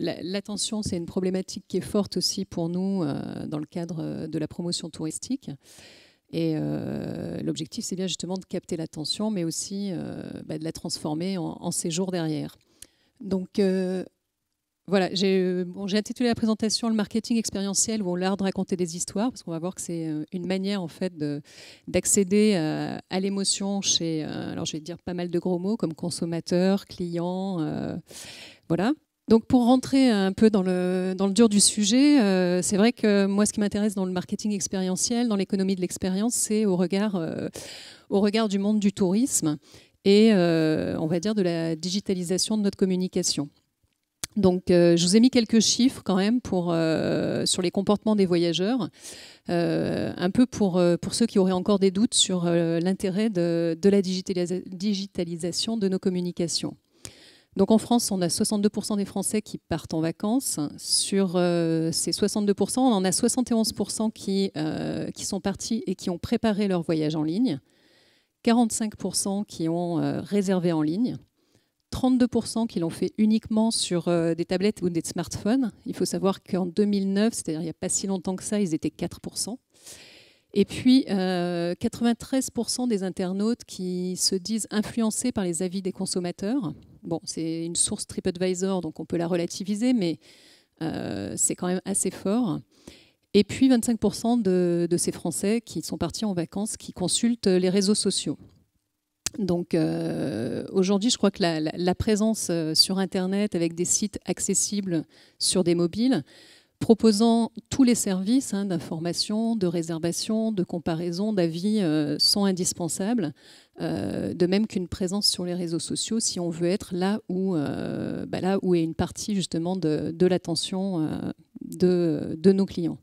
L'attention, c'est une problématique qui est forte aussi pour nous euh, dans le cadre euh, de la promotion touristique. Et euh, l'objectif, c'est bien justement de capter l'attention, mais aussi bah, de la transformer en, séjour derrière. Donc voilà, j'ai intitulé la présentation Le marketing expérientiel ou l'art de raconter des histoires, parce qu'on va voir que c'est une manière en fait d'accéder à l'émotion chez, alors je vais dire pas mal de gros mots comme consommateur, client, voilà. Donc pour rentrer un peu dans le, dur du sujet, euh, c'est vrai que moi ce qui m'intéresse dans le marketing expérientiel, dans l'économie de l'expérience, c'est au, regard, euh, du monde du tourisme et euh, on va dire de la digitalisation de notre communication. Donc, je vous ai mis quelques chiffres quand même sur les comportements des voyageurs, un peu pour, ceux qui auraient encore des doutes sur l'intérêt de, la digitalisation de nos communications. Donc en France, on a 62% des Français qui partent en vacances. Sur euh, ces 62%, on en a 71% euh, qui, sont partis et qui ont préparé leur voyage en ligne, 45% qui ont euh, réservé en ligne, 32% qui l'ont fait uniquement sur des tablettes ou des smartphones. Il faut savoir qu'en 2009, c'est-à-dire il n'y a pas si longtemps que ça, ils étaient 4%. Et puis, 93% des internautes qui se disent influencés par les avis des consommateurs c'est une source TripAdvisor, donc on peut la relativiser, mais euh, c'est quand même assez fort. Et puis 25% de, ces Français qui sont partis en vacances, qui consultent les réseaux sociaux. Donc euh, aujourd'hui, je crois que la, présence euh, sur Internet avec des sites accessibles sur des mobiles proposant tous les services hein, d'information, de réservation, de comparaison, d'avis euh, sont indispensables, euh, de même qu'une présence sur les réseaux sociaux si on veut être là où, euh, bah, là où est une partie justement de, l'attention de, nos clients.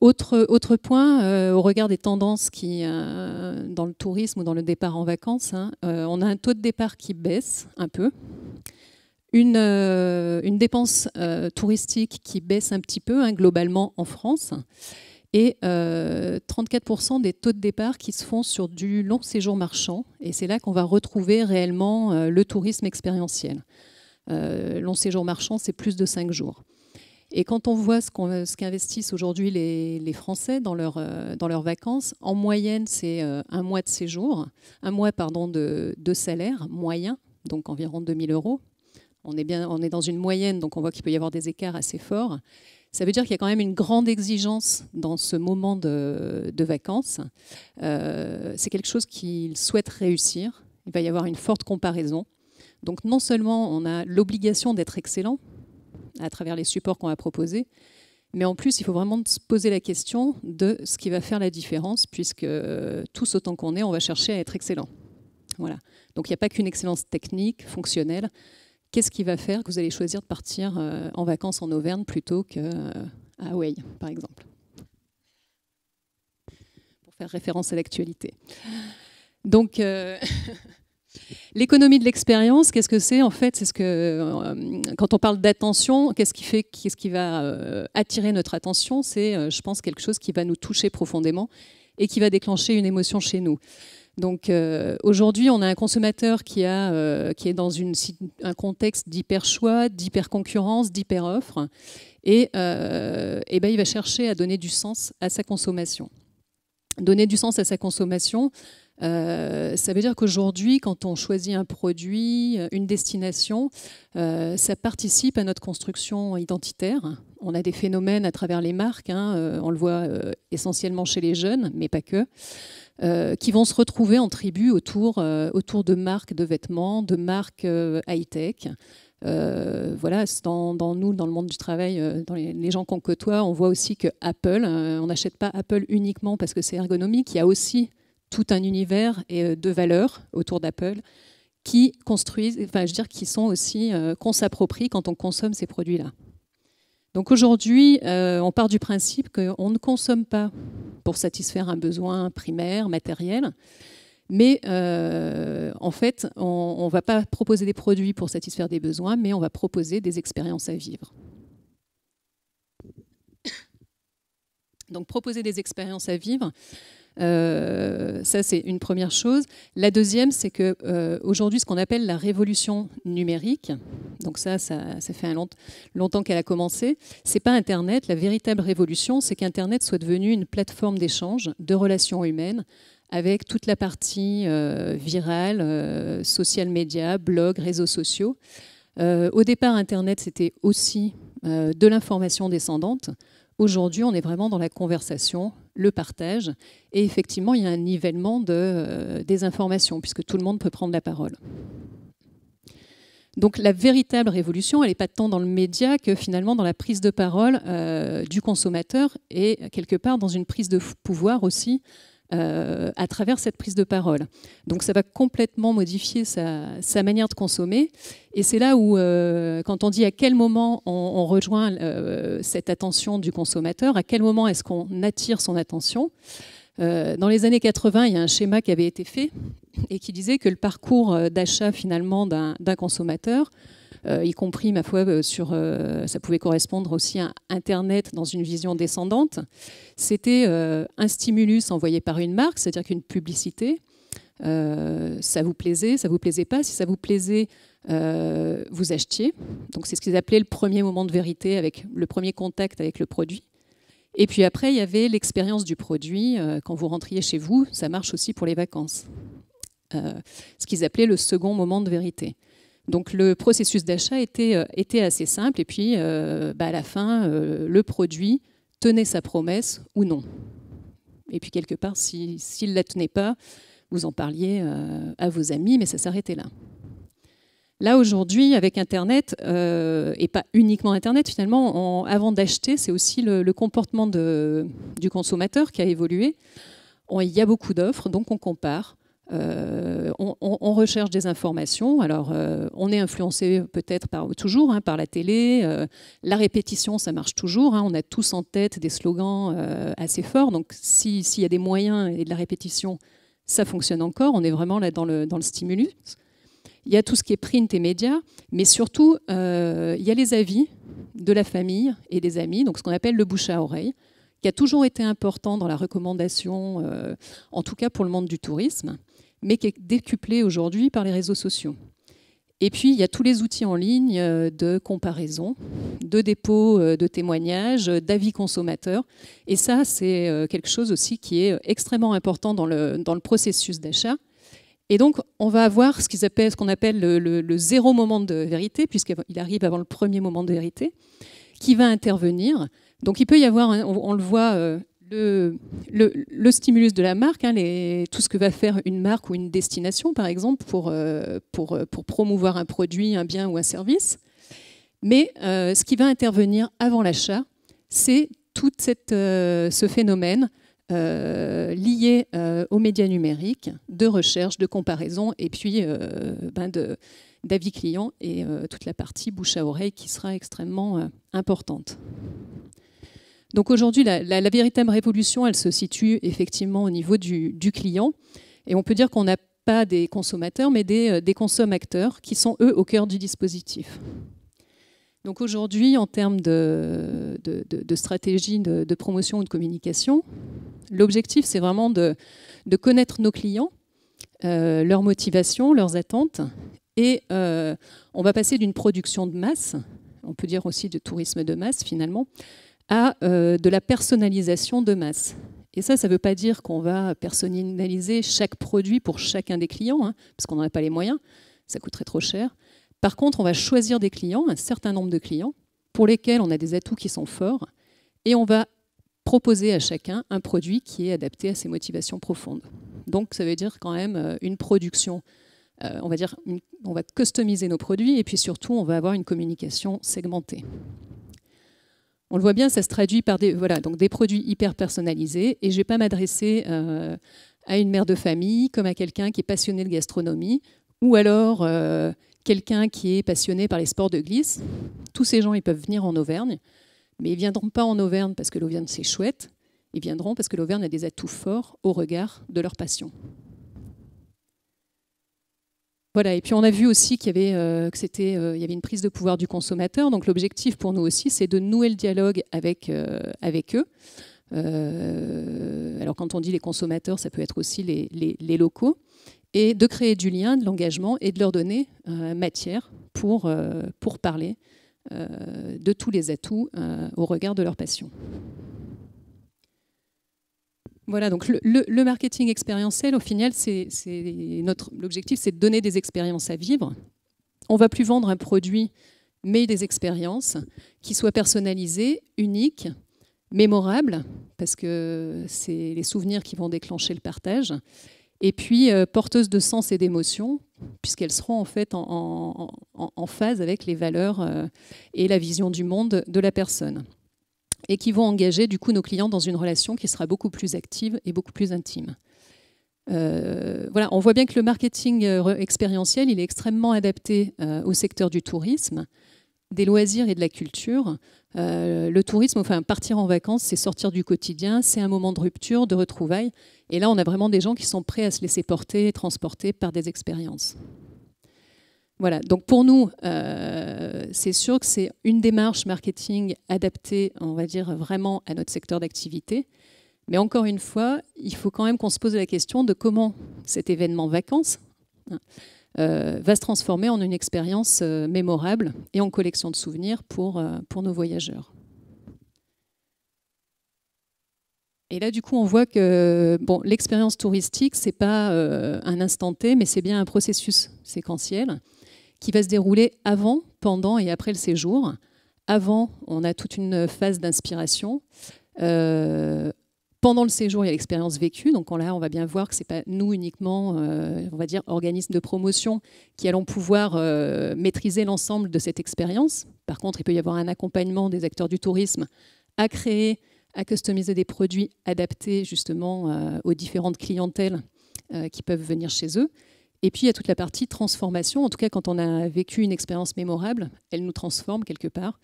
autre, autre, point, au regard des tendances qui, dans le tourisme ou dans le départ en vacances, hein, on a un taux de départ qui baisse un peu. Euh, une, dépense euh, touristique qui baisse un petit peu hein, globalement en France et 34% euh, des taux de départ qui se font sur du long séjour marchand. Et c'est là qu'on va retrouver réellement le tourisme expérientiel. long séjour marchand, c'est plus de 5 jours. Et quand on voit ce qu'investissent aujourd'hui les, Français dans, leur, dans leurs vacances, en moyenne, c'est un mois de séjour, un mois pardon, de, de salaire moyen, donc environ 2000 euros on est, bien, on est dans une moyenne, donc on voit qu'il peut y avoir des écarts assez forts. Ça veut dire qu'il y a quand même une grande exigence dans ce moment de, vacances. Euh, c'est quelque chose qu'il souhaite réussir. Il va y avoir une forte comparaison. Donc non seulement on a l'obligation d'être excellent à travers les supports qu'on a proposés, mais en plus, il faut vraiment se poser la question de ce qui va faire la différence, puisque euh, tous autant qu'on est, on va chercher à être excellent. Voilà. Donc il n'y a pas qu'une excellence technique, fonctionnelle, Qu'est-ce qui va faire que vous allez choisir de partir euh, en vacances en Auvergne plutôt qu'à euh, Hawaï, par exemple Pour faire référence à l'actualité. Donc. Euh, l'économie de l'expérience, qu'est-ce que c'est En fait, c'est ce que quand on parle d'attention, qu'est-ce qui fait, qu'est-ce qui va attirer notre attention C'est, je pense, quelque chose qui va nous toucher profondément et qui va déclencher une émotion chez nous. Donc euh, aujourd'hui, on a un consommateur qui, a, euh, qui est dans un contexte d'hyper-choix, d'hyper-concurrence, d'hyper-offre, et, euh, eh ben, il va chercher à donner du sens à sa consommation. Donner du sens à sa consommation, ça veut dire qu'aujourd'hui, quand on choisit un produit, une destination, ça participe à notre construction identitaire. On a des phénomènes à travers les marques, hein, on le voit essentiellement chez les jeunes, mais pas que. Euh, qui vont se retrouver en tribu autour, euh, autour de marques de vêtements, de marques euh, high-tech. voilà, dans, dans, nous, dans le monde du travail, dans les, gens qu'on côtoie, on voit aussi que Apple, on n'achète pas Apple uniquement parce que c'est ergonomique. Il y a aussi tout un univers et, de valeurs autour d'Apple qui construisent, enfin, je veux dire, qui sont aussi qu'on s'approprie quand on consomme ces produits-là. Donc aujourd'hui, on part du principe qu'on ne consomme pas pour satisfaire un besoin primaire, matériel. Mais euh, en fait, on ne va pas proposer des produits pour satisfaire des besoins, mais on va proposer des expériences à vivre. Donc proposer des expériences à vivre, euh, ça, c'est une première chose. La deuxième, c'est que euh, aujourd'hui, ce qu'on appelle la révolution numérique, donc ça, ça, fait un longtemps qu'elle a commencé, c'est pas Internet. La véritable révolution, c'est qu'Internet soit devenu une plateforme d'échange, de relations humaines avec toute la partie euh, virale, social media, blogs, réseaux sociaux. au départ, Internet, c'était aussi de l'information descendante. Aujourd'hui, on est vraiment dans la conversation, le partage, et effectivement, il y a un nivellement de, euh, des informations, puisque tout le monde peut prendre la parole. Donc la véritable révolution, elle n'est pas tant dans le média que finalement dans la prise de parole euh, du consommateur et quelque part dans une prise de pouvoir aussi euh, à travers cette prise de parole. Donc ça va complètement modifier sa, manière de consommer. Et c'est là où, euh, quand on dit à quel moment on, rejoint euh, cette attention du consommateur, à quel moment est-ce qu'on attire son attention, dans les années 80, il y a un schéma qui avait été fait et qui disait que le parcours d'achat finalement d'un consommateur euh, y compris, ma foi, euh, sur, euh, ça pouvait correspondre aussi à Internet dans une vision descendante. C'était un stimulus envoyé par une marque, c'est-à-dire qu'une publicité, ça vous plaisait, ça vous plaisait pas. Si ça vous plaisait, vous achetiez. Donc c'est ce qu'ils appelaient le premier moment de vérité avec le premier contact avec le produit. Et puis après, il y avait l'expérience du produit. quand vous rentriez chez vous, ça marche aussi pour les vacances. ce qu'ils appelaient le second moment de vérité. Donc le processus d'achat était, euh, assez simple et puis euh, bah, à la fin, euh, le produit tenait sa promesse ou non. Et puis quelque part, s'il ne la tenait pas, vous en parliez à vos amis, mais ça s'arrêtait là. Là aujourd'hui, avec Internet, et pas uniquement Internet finalement, avant d'acheter, c'est aussi le, comportement du consommateur qui a évolué. il y a beaucoup d'offres, donc on compare. Euh, on, recherche des informations. Alors, euh, on est influencé peut-être toujours hein, par la télé. Euh, la répétition, ça marche toujours. Hein. on a tous en tête des slogans assez forts. Donc, s'il y a des moyens et de la répétition, ça fonctionne encore. On est vraiment là dans le, dans le stimulus. Il y a tout ce qui est print et médias, mais surtout, il y a les avis de la famille et des amis, donc ce qu'on appelle le bouche à oreille, qui a toujours été important dans la recommandation, en tout cas pour le monde du tourisme mais qui est décuplé aujourd'hui par les réseaux sociaux. Et puis, il y a tous les outils en ligne euh, de comparaison, de dépôt euh, de témoignages, euh, d'avis consommateurs. Et ça, c'est quelque chose aussi qui est extrêmement important dans le, dans le processus d'achat. Et donc, on va avoir ce qu'on appelle, appelle le, zéro moment de vérité, puisqu'il arrive avant le premier moment de vérité, qui va intervenir. Donc, il peut y avoir, on le voit le, le, stimulus de la marque, hein, tout ce que va faire une marque ou une destination, par exemple, pour, euh, pour, euh, pour promouvoir un produit, un bien ou un service. Mais euh, ce qui va intervenir avant l'achat, c'est tout cette, ce phénomène lié aux médias numériques de recherche, de comparaison et puis ben d'avis clients et toute la partie bouche à oreille qui sera extrêmement importante. Donc aujourd'hui, la, véritable révolution, elle se situe effectivement au niveau du, client. Et on peut dire qu'on n'a pas des consommateurs, mais des, euh, des consommateurs qui sont, eux, au cœur du dispositif. Donc aujourd'hui, en termes de, stratégie de, promotion ou de communication, l'objectif, c'est vraiment de, connaître nos clients, euh, leurs motivations, leurs attentes. Et euh, on va passer d'une production de masse, on peut dire aussi de tourisme de masse finalement, à euh, de la personnalisation de masse. Et ça, ça ne veut pas dire qu'on va personnaliser chaque produit pour chacun des clients, hein, parce qu'on n'en a pas les moyens, ça coûterait trop cher. Par contre, on va choisir des clients, un certain nombre de clients, pour lesquels on a des atouts qui sont forts, et on va proposer à chacun un produit qui est adapté à ses motivations profondes. Donc ça veut dire quand même euh, une production, euh, on va dire, on va customiser nos produits, et puis surtout, on va avoir une communication segmentée. On le voit bien, ça se traduit par des, voilà, donc des produits hyper personnalisés. Et je ne vais pas m'adresser euh, à une mère de famille comme à quelqu'un qui est passionné de gastronomie ou alors euh, quelqu'un qui est passionné par les sports de glisse. Tous ces gens, ils peuvent venir en Auvergne, mais ils ne viendront pas en Auvergne parce que l'Auvergne, c'est chouette. Ils viendront parce que l'Auvergne a des atouts forts au regard de leur passion. Voilà, et puis on a vu aussi qu'il y, euh, euh, y, avait une prise de pouvoir du consommateur. Donc l'objectif pour nous aussi, c'est de nouer le dialogue avec, euh, eux. alors quand on dit les consommateurs, ça peut être aussi les, locaux. Et de créer du lien, de l'engagement et de leur donner matière pour, pour parler de tous les atouts au regard de leur passion. Voilà, donc le, marketing expérientiel, au final, c'est l'objectif, c'est de donner des expériences à vivre. On va plus vendre un produit, mais des expériences qui soient personnalisées, uniques, mémorables, parce que c'est les souvenirs qui vont déclencher le partage, et puis euh, porteuses de sens et d'émotions, puisqu'elles seront en fait en, phase avec les valeurs euh, et la vision du monde de la personne et qui vont engager du coup nos clients dans une relation qui sera beaucoup plus active et beaucoup plus intime. Euh, on voit bien que le marketing euh, expérientiel, il est extrêmement adapté euh, au secteur du tourisme, des loisirs et de la culture. le tourisme, enfin partir en vacances, c'est sortir du quotidien, c'est un moment de rupture, de retrouvailles. Et là, on a vraiment des gens qui sont prêts à se laisser porter et transporter par des expériences. Voilà, donc pour nous, euh, c'est sûr que c'est une démarche marketing adaptée, on va dire, vraiment à notre secteur d'activité. Mais encore une fois, il faut quand même qu'on se pose la question de comment cet événement vacances hein, euh, va se transformer en une expérience euh, mémorable et en collection de souvenirs pour, nos voyageurs. Et là, du coup, on voit que l'expérience touristique, ce n'est pas un instant T, mais c'est bien un processus séquentiel qui va se dérouler avant, pendant et après le séjour. Avant, on a toute une phase d'inspiration. Euh, pendant le séjour, il y a l'expérience vécue. Donc là, on va bien voir que ce n'est pas nous uniquement, euh, on va dire, organismes de promotion qui allons pouvoir euh, maîtriser l'ensemble de cette expérience. Par contre, il peut y avoir un accompagnement des acteurs du tourisme à créer, à customiser des produits adaptés justement aux différentes clientèles qui peuvent venir chez eux. Et puis il y a toute la partie transformation. En tout cas, quand on a vécu une expérience mémorable, elle nous transforme quelque part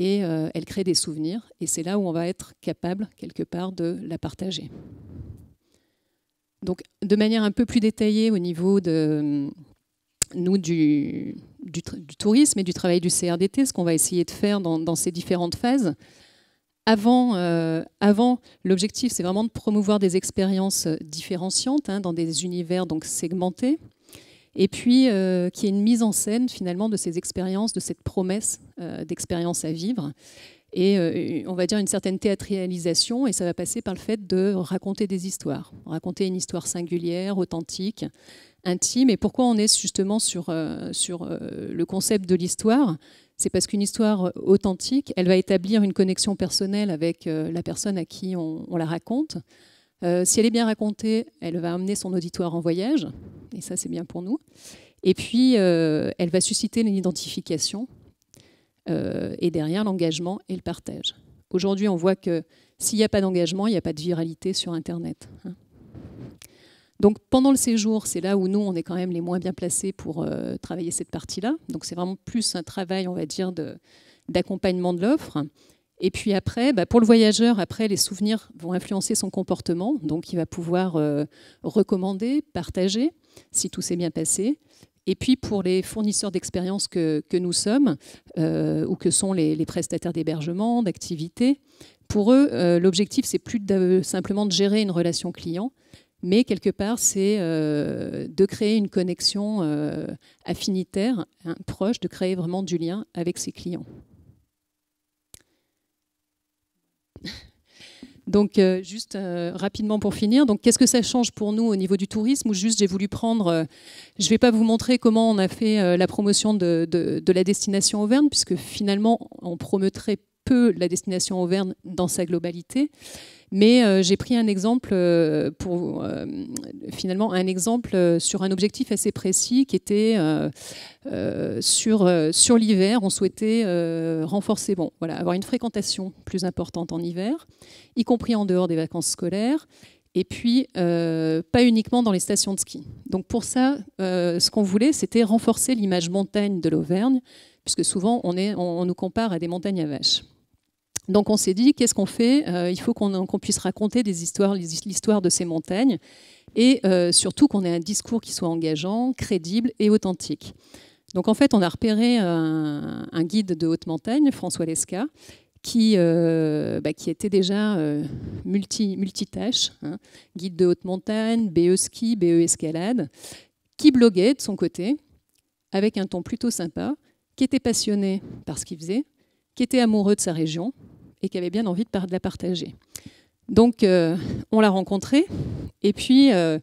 et euh, elle crée des souvenirs. Et c'est là où on va être capable, quelque part, de la partager. Donc, de manière un peu plus détaillée au niveau de mm, nous du, tourisme et du travail du CRDT, ce qu'on va essayer de faire dans, ces différentes phases. Euh, avant, l'objectif, c'est vraiment de promouvoir des expériences différenciantes hein, dans des univers donc segmentés et puis euh, qui est une mise en scène finalement de ces expériences, de cette promesse euh, d'expérience à vivre, et euh, on va dire une certaine théâtralisation, et ça va passer par le fait de raconter des histoires, raconter une histoire singulière, authentique, intime, et pourquoi on est justement sur, le concept de l'histoire c'est parce qu'une histoire authentique, elle va établir une connexion personnelle avec la personne à qui on la raconte, euh, si elle est bien racontée, elle va amener son auditoire en voyage, et ça c'est bien pour nous. Et puis, euh, elle va susciter une identification euh, et derrière l'engagement et le partage. Aujourd'hui, on voit que s'il n'y a pas d'engagement, il n'y a pas de viralité sur Internet. Hein. Donc pendant le séjour, c'est là où nous, on est quand même les moins bien placés pour travailler cette partie-là. Donc c'est vraiment plus un travail, on va dire, d'accompagnement de l'offre. Et puis après, bah, pour le voyageur, après les souvenirs vont influencer son comportement, donc il va pouvoir euh, recommander, partager, si tout s'est bien passé. Et puis pour les fournisseurs d'expérience que, nous sommes, euh, ou que sont les, prestataires d'hébergement, d'activités, pour eux, euh, l'objectif, c'est plus simplement de gérer une relation client, mais quelque part, c'est de créer une connexion affinitaire, hein, proche, de créer vraiment du lien avec ses clients. Donc, euh, juste euh, rapidement pour finir, donc qu'est-ce que ça change pour nous au niveau du tourisme Ou juste, j'ai voulu prendre, euh, je ne vais pas vous montrer comment on a fait la promotion de, la destination Auvergne, puisque finalement, on promettrait la destination Auvergne dans sa globalité. Mais euh, j'ai pris un exemple euh, pour euh, finalement un exemple sur un objectif assez précis qui était sur, sur l'hiver. On souhaitait renforcer, bon, voilà, avoir une fréquentation plus importante en hiver, y compris en dehors des vacances scolaires. Et puis, pas uniquement dans les stations de ski. Donc pour ça, ce qu'on voulait, c'était renforcer l'image montagne de l'Auvergne, puisque souvent on, est, on nous compare à des montagnes à vaches. Donc on s'est dit, qu'est-ce qu'on fait euh, Il faut qu'on puisse raconter des histoires, l'histoire de ces montagnes, et euh, surtout qu'on ait un discours qui soit engageant, crédible et authentique. Donc en fait, on a repéré un, guide de haute montagne, François Lesca, qui, euh, bah, était déjà multi, multitâche, hein. guide de haute montagne, BE ski, BE escalade, qui bloguait de son côté, avec un ton plutôt sympa, qui était passionné par ce qu'il faisait, qui était amoureux de sa région, et qui avait bien envie de, de la partager. Donc, euh, on l'a rencontrée et puis euh,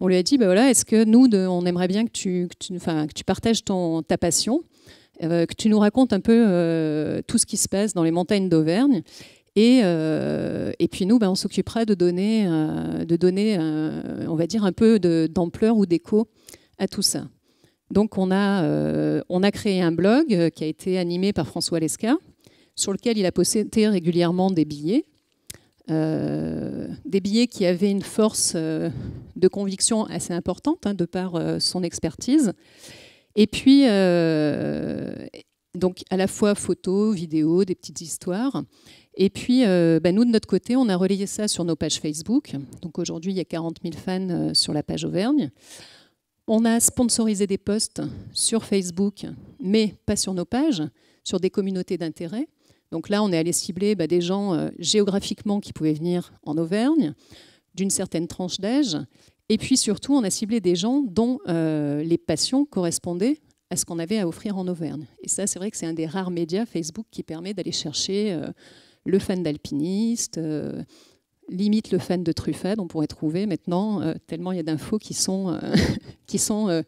on lui a dit, bah voilà, est-ce que nous, on aimerait bien que tu, que que tu partages ton, ta passion, euh, que tu nous racontes un peu tout ce qui se passe dans les montagnes d'Auvergne. Et, et, puis nous, ben, on s'occupera de donner, de donner on va dire, un peu d'ampleur ou d'écho à tout ça. Donc on a, on a créé un blog qui a été animé par François Lesca, sur lequel il a possédé régulièrement des billets. Euh, des billets qui avaient une force euh, de conviction assez importante hein, de par euh, son expertise. Et puis, donc à la fois photos, vidéos, des petites histoires. Et puis, bah, nous, de notre côté, on a relayé ça sur nos pages Facebook. Donc aujourd'hui, il y a 40 000 fans sur la page Auvergne. On a sponsorisé des posts sur Facebook, mais pas sur nos pages, sur des communautés d'intérêt. Donc là, on est allé cibler bah, des gens euh, géographiquement qui pouvaient venir en Auvergne, d'une certaine tranche d'âge, et puis surtout, on a ciblé des gens dont euh, les passions correspondaient à ce qu'on avait à offrir en Auvergne. Et ça, c'est vrai que c'est un des rares médias Facebook qui permet d'aller chercher euh, le fan d'alpiniste, limite le fan de truffade, on pourrait trouver maintenant, tellement il y a d'infos qui sont... qui sont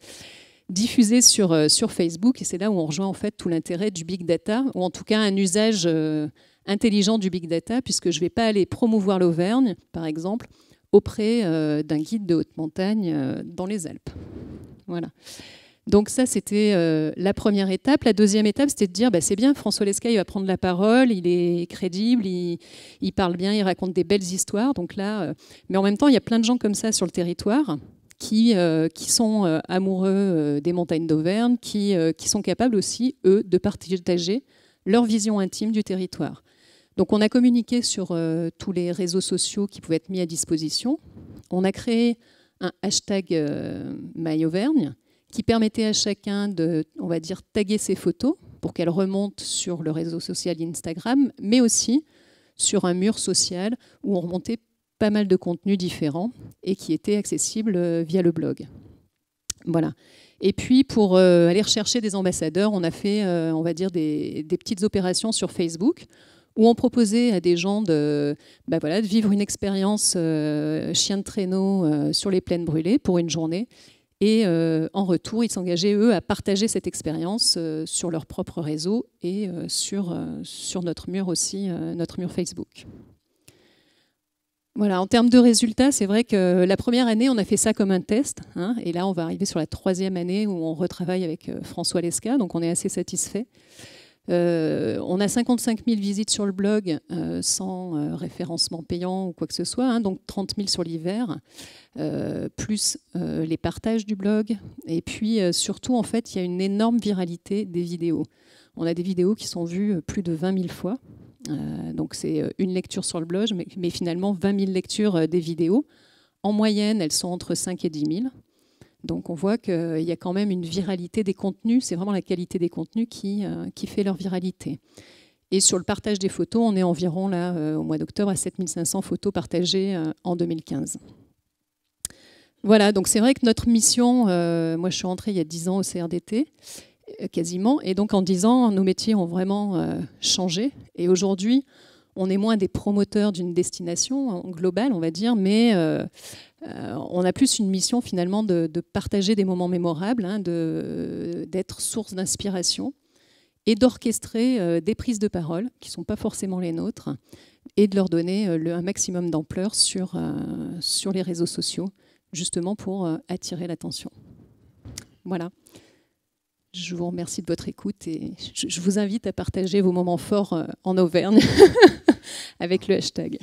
diffusé sur, euh, sur Facebook. Et c'est là où on rejoint en fait tout l'intérêt du big data, ou en tout cas un usage euh, intelligent du big data, puisque je ne vais pas aller promouvoir l'Auvergne, par exemple, auprès euh, d'un guide de haute montagne dans les Alpes. Voilà. Donc ça, c'était la première étape. La deuxième étape, c'était de dire, bah, c'est bien, François Lescaille il va prendre la parole, il est crédible, il, parle bien, il raconte des belles histoires. Donc là, mais en même temps, il y a plein de gens comme ça sur le territoire qui, euh, qui sont euh, amoureux euh, des montagnes d'Auvergne, qui, qui sont capables aussi, eux, de partager leur vision intime du territoire. Donc on a communiqué sur tous les réseaux sociaux qui pouvaient être mis à disposition. On a créé un hashtag MyAuvergne qui permettait à chacun de, on va dire, taguer ses photos pour qu'elles remontent sur le réseau social Instagram, mais aussi sur un mur social où on remontait pas mal de contenus différents et qui étaient accessibles euh, via le blog. Voilà. Et puis pour euh, aller rechercher des ambassadeurs, on a fait, euh, on va dire, des, petites opérations sur Facebook où on proposait à des gens de, bah voilà, de vivre une expérience chien de traîneau sur les plaines brûlées pour une journée. Et en retour, ils s'engageaient, eux, à partager cette expérience sur leur propre réseau et sur, sur notre mur aussi, notre mur Facebook. Voilà, en termes de résultats, c'est vrai que la première année, on a fait ça comme un test. Hein, et là, on va arriver sur la troisième année où on retravaille avec euh, François Lesca, donc on est assez satisfait. Euh, on a 55 000 visites sur le blog euh, sans référencement payant ou quoi que ce soit, hein, donc 30 000 sur l'hiver, plus les partages du blog. Et puis surtout, en fait, il y a une énorme viralité des vidéos. On a des vidéos qui sont vues plus de 20 000 fois. Euh, donc c'est euh, une lecture sur le blog, mais, finalement 20 000 lectures euh, des vidéos. En moyenne, elles sont entre 5 et 10 000. Donc on voit qu'il y a quand même une viralité des contenus. C'est vraiment la qualité des contenus qui, fait leur viralité. Et sur le partage des photos, on est environ là au mois d'octobre à 7500 photos partagées en 2015. Voilà, donc c'est vrai que notre mission, moi je suis rentrée il y a 10 ans au CRDT, quasiment. Et donc en 10 ans, nos métiers ont vraiment euh, changé. Et aujourd'hui, on est moins des promoteurs d'une destination globale, on va dire, mais euh, euh, on a plus une mission finalement de, partager des moments mémorables, hein, d'être source d'inspiration et d'orchestrer des prises de parole qui ne sont pas forcément les nôtres et de leur donner un maximum d'ampleur sur, sur les réseaux sociaux, justement pour attirer l'attention. Voilà. Je vous remercie de votre écoute et je vous invite à partager vos moments forts euh, en Auvergne avec le hashtag.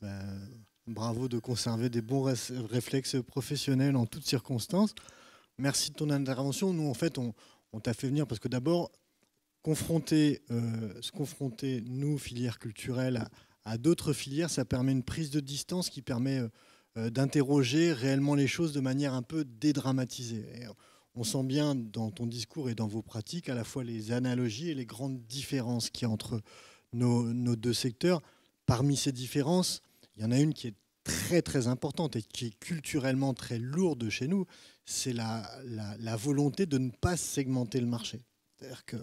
Ben, bravo de conserver des bons réflexes professionnels en toutes circonstances. Merci de ton intervention. Nous, en fait, on, t'a fait venir parce que d'abord, euh, se confronter, nous, filières culturelles, à, d'autres filières, ça permet une prise de distance qui permet euh, d'interroger réellement les choses de manière un peu dédramatisée on sent bien dans ton discours et dans vos pratiques à la fois les analogies et les grandes différences qu'il y a entre nos, deux secteurs. Parmi ces différences, il y en a une qui est très très importante et qui est culturellement très lourde chez nous, c'est la, volonté de ne pas segmenter le marché. C'est-à-dire que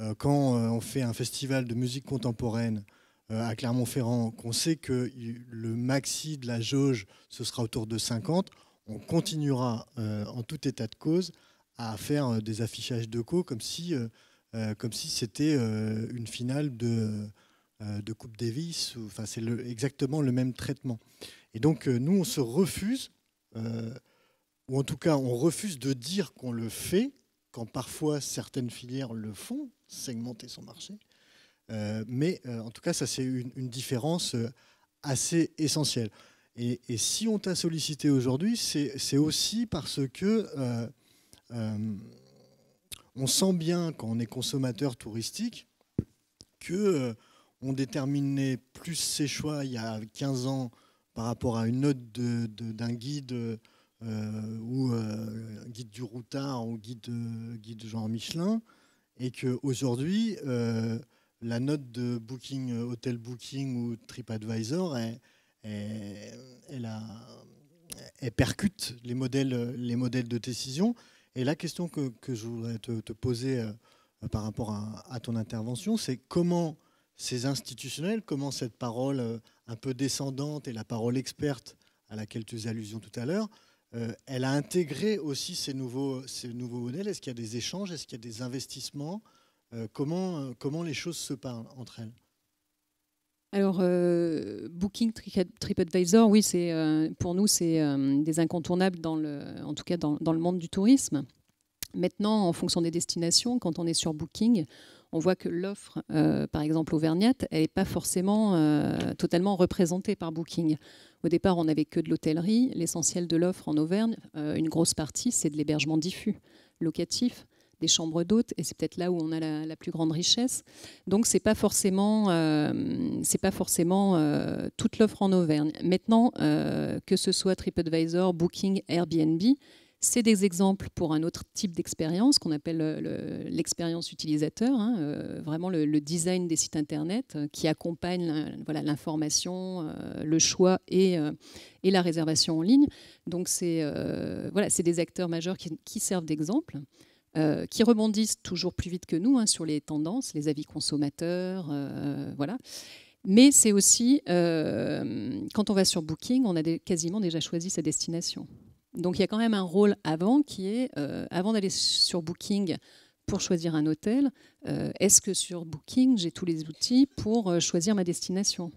euh, quand euh, on fait un festival de musique contemporaine euh, à Clermont-Ferrand, qu'on sait que le maxi de la jauge, ce sera autour de 50, on continuera euh, en tout état de cause à faire euh, des affichages de co comme si euh, si c'était une finale de, Coupe Davis. Enfin, c'est exactement le même traitement. Et donc, nous, on se refuse, ou en tout cas, on refuse de dire qu'on le fait, quand parfois certaines filières le font, segmenter son marché. mais en tout cas, ça, c'est une différence assez essentielle. Et, si on t'a sollicité aujourd'hui, c'est aussi parce que euh, euh, on sent bien quand on est consommateur touristique que euh, on déterminait plus ses choix il y a 15 ans par rapport à une note d'un guide ou guide du routard ou guide, guide Jean Michelin, et qu'aujourd'hui, la note de Booking, Hotel Booking ou TripAdvisor, est, elle, percute les modèles, les modèles de décision. Et la question que, je voudrais te, poser euh, par rapport à, ton intervention, c'est comment ces institutionnels, comment cette parole euh, un peu descendante et la parole experte à laquelle tu fais allusion tout à l'heure, euh, elle a intégré aussi ces nouveaux, ces nouveaux modèles. Est-ce qu'il y a des échanges Est-ce qu'il y a des investissements comment, comment les choses se parlent entre elles alors, euh, Booking Booking, TripAdvisor, oui, c'est euh, pour nous, c'est euh, des incontournables, dans le, en tout cas dans, le monde du tourisme. Maintenant, en fonction des destinations, quand on est sur Booking, on voit que l'offre, par exemple auvergnate, elle n'est pas forcément totalement représentée par Booking. Au départ, on n'avait que de l'hôtellerie. L'essentiel de l'offre en Auvergne, une grosse partie, c'est de l'hébergement diffus, locatif des chambres d'hôtes, et c'est peut-être là où on a la, plus grande richesse. Donc c'est pas forcément, euh, c'est pas forcément euh, toute l'offre en Auvergne. Maintenant, euh, que ce soit TripAdvisor, Booking, Airbnb, c'est des exemples pour un autre type d'expérience qu'on appelle l'expérience utilisateur, hein, vraiment le, design des sites Internet qui accompagne l'information, voilà, l'information, le choix et, et, la réservation en ligne. Donc c'est voilà, des acteurs majeurs qui servent d'exemple. Euh, qui rebondissent toujours plus vite que nous hein, sur les tendances, les avis consommateurs, euh, voilà. Mais c'est aussi, euh, quand on va sur Booking, on a quasiment déjà choisi sa destination. Donc il y a quand même un rôle avant qui est, avant d'aller sur Booking pour choisir un hôtel, est-ce que sur Booking, j'ai tous les outils pour choisir ma destination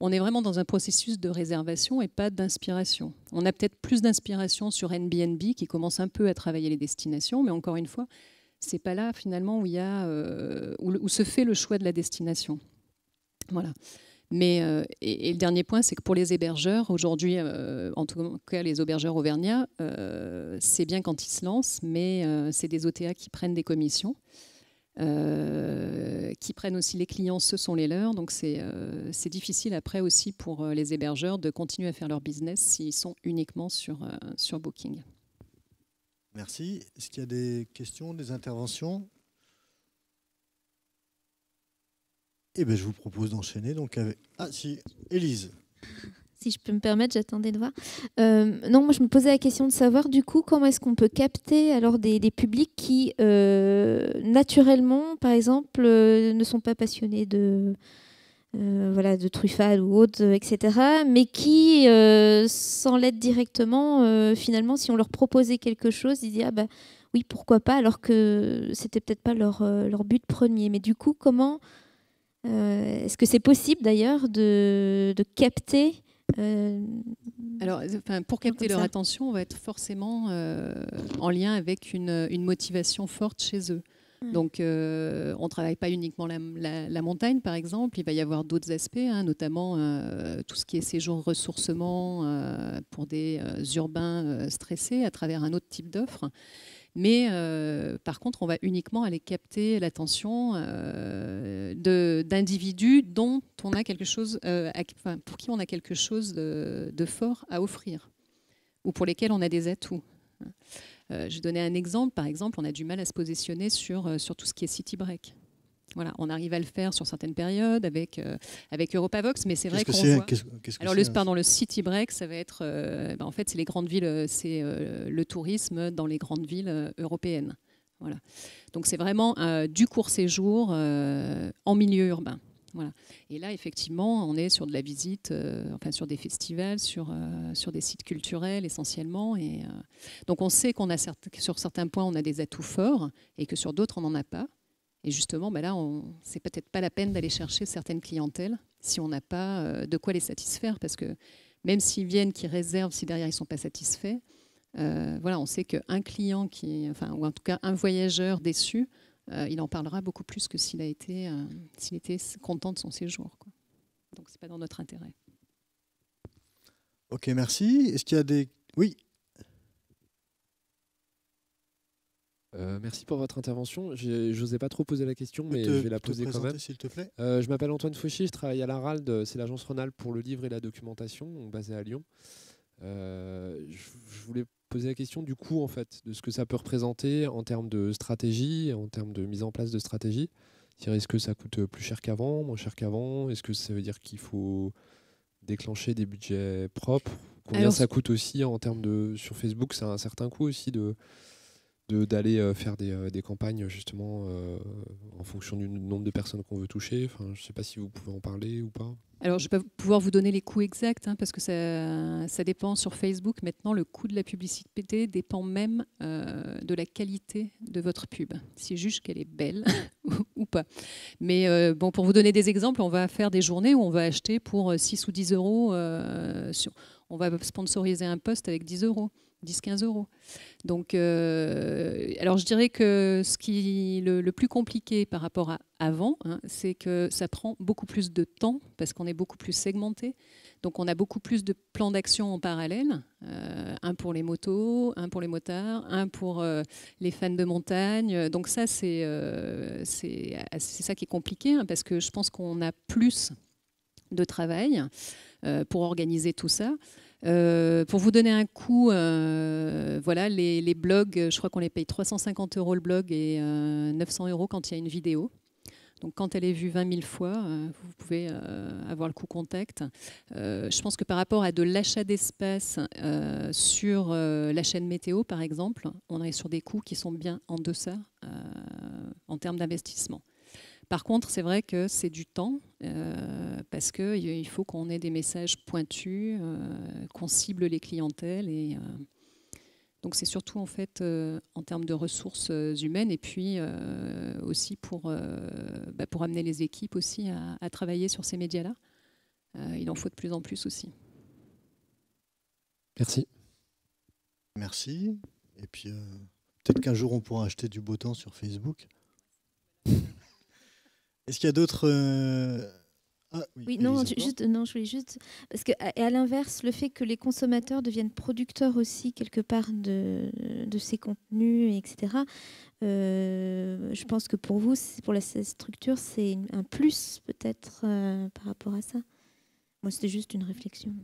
on est vraiment dans un processus de réservation et pas d'inspiration. On a peut-être plus d'inspiration sur NBNB qui commence un peu à travailler les destinations, mais encore une fois, c'est pas là finalement où, euh, se fait le choix de la destination. Voilà. Mais euh, et, le dernier point, c'est que pour les hébergeurs, aujourd'hui, euh, en tout cas les hébergeurs auvergnats, c'est bien quand ils se lancent, mais c'est des OTA qui prennent des commissions. Euh, qui prennent aussi les clients, ce sont les leurs. Donc c'est euh, difficile après aussi pour euh, les hébergeurs de continuer à faire leur business s'ils sont uniquement sur, sur Booking. Merci. Est-ce qu'il y a des questions, des interventions Eh bien, je vous propose d'enchaîner donc avec... Ah si, Élise si je peux me permettre, j'attendais de voir. Euh, non, moi je me posais la question de savoir du coup comment est-ce qu'on peut capter alors des, publics qui euh, naturellement, par exemple, euh, ne sont pas passionnés de voilà de truffade ou autre, etc., mais qui, sans l'aide directement, finalement, si on leur proposait quelque chose, ils disaient ah bah oui pourquoi pas, alors que c'était peut-être pas leur leur but premier. Mais du coup comment est-ce que c'est possible d'ailleurs de, de capter euh, Alors, euh, enfin, pour capter leur attention, on va être forcément euh, en lien avec une, motivation forte chez eux. Donc, on ne travaille pas uniquement la, montagne, par exemple. Il va y avoir d'autres aspects, hein, notamment tout ce qui est séjour ressourcement pour des urbains stressés à travers un autre type d'offre. Mais euh, par contre, on va uniquement aller capter l'attention euh, d'individus dont on a quelque chose, euh, pour qui on a quelque chose de, fort à offrir, ou pour lesquels on a des atouts. je donner un exemple. Par exemple, on a du mal à se positionner sur, sur tout ce qui est city break. Voilà, on arrive à le faire sur certaines périodes avec, euh, avec Europavox, mais c'est vrai qu'on Alors, le, euh pardon, le City Break, ça va être... Euh, bah, en fait, c'est les grandes villes, c'est le tourisme dans les grandes villes européennes. Voilà. Donc, c'est vraiment du court séjour en milieu urbain. Voilà. Et là, effectivement, on est sur de la visite, enfin sur des festivals, sur, sur des sites culturels essentiellement. Et, donc on sait qu'on a sur certains points, on a des atouts forts et que sur d'autres, on n'en a pas. Et justement, ben là, c'est peut-être pas la peine d'aller chercher certaines clientèles si on n'a pas euh, de quoi les satisfaire, parce que même s'ils viennent, qu'ils réservent, si derrière ils sont pas satisfaits, euh, voilà, on sait qu'un client qui, enfin, ou en tout cas un voyageur déçu, euh, il en parlera beaucoup plus que s'il a été, s'il était content de son séjour. Quoi. Donc c'est pas dans notre intérêt. Ok, merci. Est-ce qu'il y a des, oui, Euh, merci pour votre intervention. Je n'osais pas trop poser la question, mais je vais la poser quand même. te euh, je m'appelle Antoine Fauchy, je travaille à l'ARALD, c'est l'agence Ronald pour le livre et la documentation, basée à Lyon. Euh, je, voulais poser la question du coût, en fait, de ce que ça peut représenter en termes de stratégie, en termes de mise en place de stratégie. Est-ce que ça coûte plus cher qu'avant, moins cher qu'avant Est-ce que ça veut dire qu'il faut déclencher des budgets propres Combien ça coûte aussi en termes de. Sur Facebook, ça a un certain coût aussi de d'aller euh, faire euh, des, campagnes justement euh, en fonction du nombre de personnes qu'on veut toucher. Enfin, je ne sais pas si vous pouvez en parler ou pas. Alors, je ne vais pas pouvoir vous donner les coûts exacts hein, parce que ça, dépend sur Facebook. Maintenant, le coût de la publicité dépend même de la qualité de votre pub, si juge qu'elle est belle ou pas. Mais bon, pour vous donner des exemples, on va faire des journées où on va acheter pour 6 ou 10 euros. on va sponsoriser un poste avec 10 euros. 10-15 euros. Donc, euh, alors je dirais que ce qui le, plus compliqué par rapport à avant, hein, c'est que ça prend beaucoup plus de temps parce qu'on est beaucoup plus segmenté. Donc, on a beaucoup plus de plans d'action en parallèle. Euh, un pour les motos, un pour les motards, un pour euh, les fans de montagne. Donc ça, c'est c'est ça qui est compliqué hein, parce que je pense qu'on a plus de travail pour organiser tout ça. Euh, pour vous donner un coup, euh, voilà, les, blogs, je crois qu'on les paye 350 euros le blog et 900 euh, euros quand il y a une vidéo. Donc quand elle est vue 20 000 fois, vous pouvez avoir le coup contact. je pense que par rapport à de l'achat d'espace sur la chaîne météo, par exemple, on est sur des coûts qui sont bien en deçà en termes d'investissement. Par contre, c'est vrai que c'est du temps euh, parce qu'il faut qu'on ait des messages pointus, euh, qu'on cible les clientèles. Et, euh, donc c'est surtout en fait en termes de ressources humaines et puis aussi pour, bah, pour amener les équipes aussi à, travailler sur ces médias-là. il en faut de plus en plus aussi. Merci. Merci. Et puis, peut-être qu'un jour, on pourra acheter du beau temps sur Facebook. Est-ce qu'il y a d'autres. Euh, ah, oui, non, non, je voulais juste. Parce que, et à l'inverse, le fait que les consommateurs deviennent producteurs aussi, quelque part, de, ces contenus, etc., euh, je pense que pour vous, pour la structure, c'est un plus, peut-être, euh, par rapport à ça. Moi, c'était juste une réflexion.